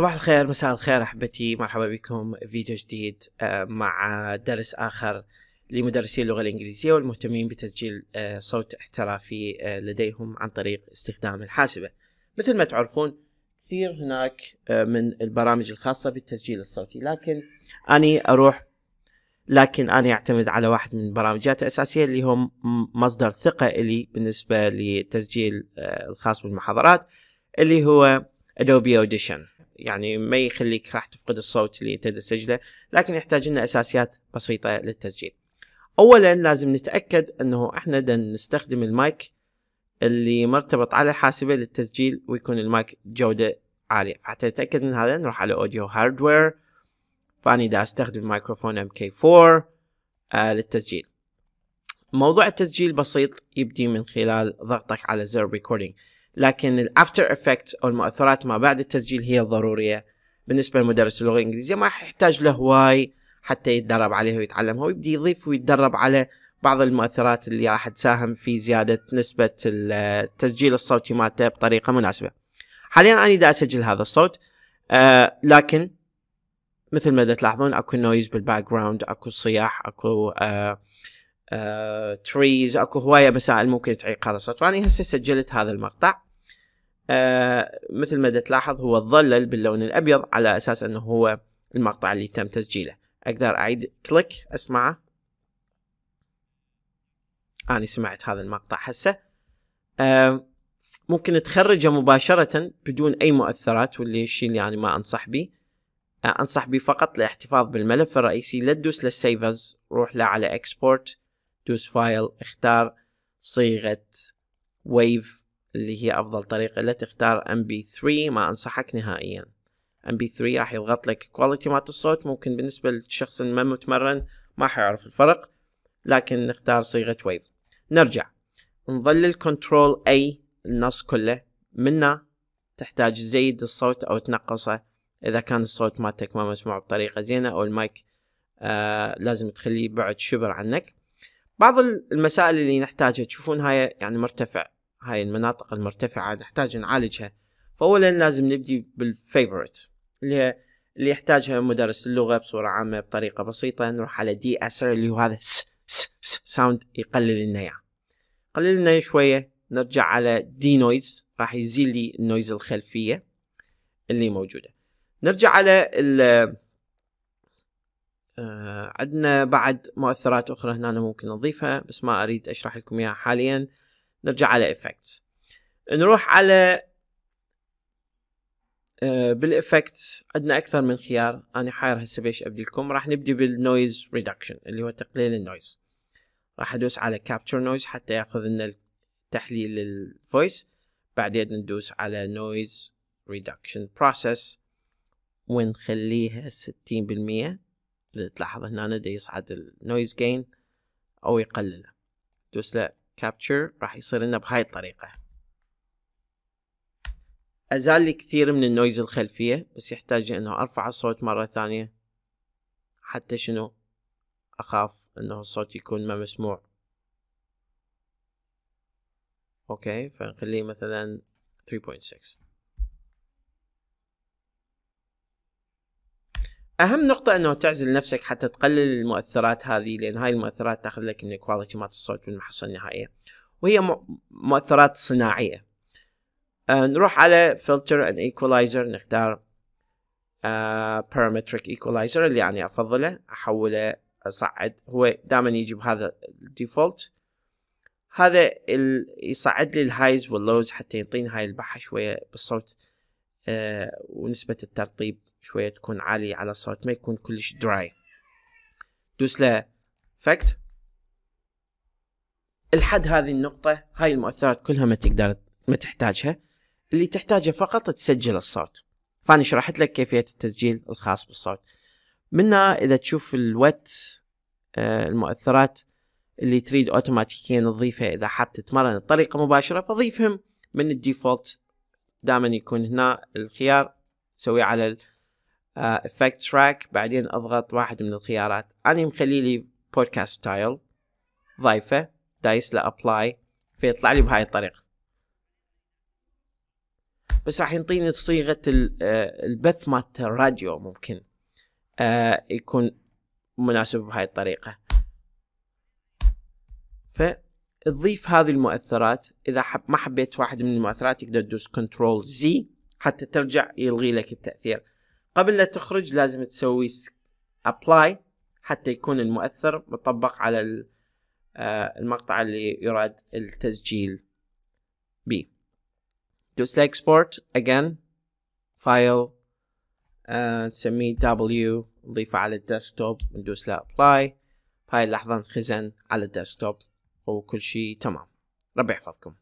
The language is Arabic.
صباح الخير مساء الخير احبتي مرحبا بكم فيديو جديد آه، مع درس اخر لمدرسي اللغه الانجليزيه والمهتمين بتسجيل آه، صوت احترافي آه، لديهم عن طريق استخدام الحاسبه مثل ما تعرفون كثير هناك من البرامج الخاصه بالتسجيل الصوتي لكن اني اروح لكن انا اعتمد على واحد من برامجات الاساسيه اللي هم مصدر ثقه الي بالنسبه للتسجيل الخاص بالمحاضرات اللي هو ادوبي اوديشن يعني ما يخليك راح تفقد الصوت اللي انت تسجله لكن يحتاج لنا اساسيات بسيطه للتسجيل اولا لازم نتاكد انه احنا نستخدم المايك اللي مرتبط على الحاسبه للتسجيل ويكون المايك جوده عاليه فحتى نتاكد من هذا نروح على اوديو هاردوير فاني دا استخدم مايكروفون ام كي 4 آه للتسجيل موضوع التسجيل بسيط يبدي من خلال ضغطك على زر ريكوردينج لكن الافتر افكتس او المؤثرات ما بعد التسجيل هي الضروريه بالنسبه لمدرس اللغه الانجليزيه ما يحتاج له هواي حتى يتدرب عليها ويتعلمها ويبدي يضيف ويتدرب على بعض المؤثرات اللي راح تساهم في زياده نسبه التسجيل الصوتي مالته بطريقه مناسبه. حاليا انا دا اسجل هذا الصوت آه لكن مثل ما تلاحظون اكو نويز بالباك جراوند اكو صياح اكو آه تريز آه، اكو هوايه مسائل ممكن تعيق هذا الصوت فاني هسه سجلت هذا المقطع آه، مثل ما تلاحظ هو ظلل باللون الابيض على اساس انه هو المقطع اللي تم تسجيله اقدر اعيد كليك اسمعه اني سمعت هذا المقطع هسه آه، ممكن تخرجه مباشرة بدون أي مؤثرات واللي الشيء اللي يعني ما أنصح به آه، أنصح به فقط للاحتفاظ بالملف الرئيسي لا تدوس للسيفرز روح له على اكسبورت دوس فايل اختار صيغة ويف اللي هي أفضل طريقة لا تختار ام بي 3 ما أنصحك نهائيا ام بي 3 راح يضغط لك كواليتي مالت الصوت ممكن بالنسبة للشخص ما متمرن ما حيعرف الفرق لكن نختار صيغة ويف نرجع نظلل كنترول اي النص كله منه تحتاج تزيد الصوت او تنقصه اذا كان الصوت مالتك ما مسموع بطريقة زينة او المايك آه لازم تخليه بعد شبر عنك بعض المسائل اللي نحتاجها تشوفون هاي يعني مرتفع هاي المناطق المرتفعة نحتاج نعالجها فأولا لازم نبدي بالفيفورت اللي هي اللي يحتاجها مدرس اللغة بصورة عامة بطريقة بسيطة نروح على دي أسر اللي هو هذا س س س ساوند يقلل لنا إياه قلل النيع شوية نرجع على دي نويز راح يزيل لي النويز الخلفية اللي موجودة نرجع على ال آه، عندنا بعد مؤثرات أخرى هنا أنا ممكن نضيفها بس ما أريد أشرح لكم إياها حاليا نرجع على افكتس نروح على آه، بالإفكتس عندنا أكثر من خيار أنا حاير هسه بيش أبدي لكم راح نبدي بالنويز ريدكشن اللي هو تقليل النويز راح أدوس على كابتشر نويز حتى ياخذ لنا تحليل الفويس بعدين ندوس على نويز ريدكشن بروسيس ونخليها 60% تلاحظ هنا دا يصعد النويز جين او يقلله دوس له كابتشر راح يصير لنا بهاي الطريقة ازال لي كثير من النويز الخلفية بس يحتاج انه ارفع الصوت مرة ثانية حتى شنو اخاف انه الصوت يكون ما مسموع اوكي فنخليه مثلا 3.6 اهم نقطة انه تعزل نفسك حتى تقلل المؤثرات هذه لان هاي المؤثرات تاخذ لك من الكواليتي مالت الصوت بالمحصلة النهائية وهي مؤثرات صناعية أه نروح على فلتر اند ايكولايزر نختار بارامتريك أه ايكولايزر اللي يعني افضله احوله اصعد هو دائما يجي بهذا الديفولت هذا يصعد لي الهايز واللوز حتى يعطيني هاي البحة شوية بالصوت أه ونسبة الترطيب شوية تكون عالية على الصوت ما يكون كلش دراي دوس له فكت لحد هذه النقطة هاي المؤثرات كلها ما تقدر ما تحتاجها اللي تحتاجه فقط تسجل الصوت فأنا شرحت لك كيفية التسجيل الخاص بالصوت منها إذا تشوف الوت آه، المؤثرات اللي تريد اوتوماتيكيا تضيفها اذا حاب تتمرن بطريقه مباشره فضيفهم من الديفولت دائما يكون هنا الخيار تسويه على افكت آه، تراك بعدين اضغط واحد من الخيارات انا مخلي لي بودكاست ستايل ضايفه دايس لابلاي ابلاي فيطلع لي بهاي الطريقه بس راح ينطيني صيغه آه، البث مالت الراديو ممكن آه، يكون مناسب بهاي الطريقه فتضيف هذه المؤثرات اذا حب ما حبيت واحد من المؤثرات تقدر تدوس كنترول زي حتى ترجع يلغي لك التاثير قبل لا تخرج لازم تسوي ابلاي حتى يكون المؤثر مطبق على آه، المقطع اللي يراد التسجيل به دوس اكسبورت again فايل آه، تسميه W نضيفه على الديسكتوب ندوس له apply هاي اللحظة انخزن على الديسكتوب وكل شيء تمام ربي يحفظكم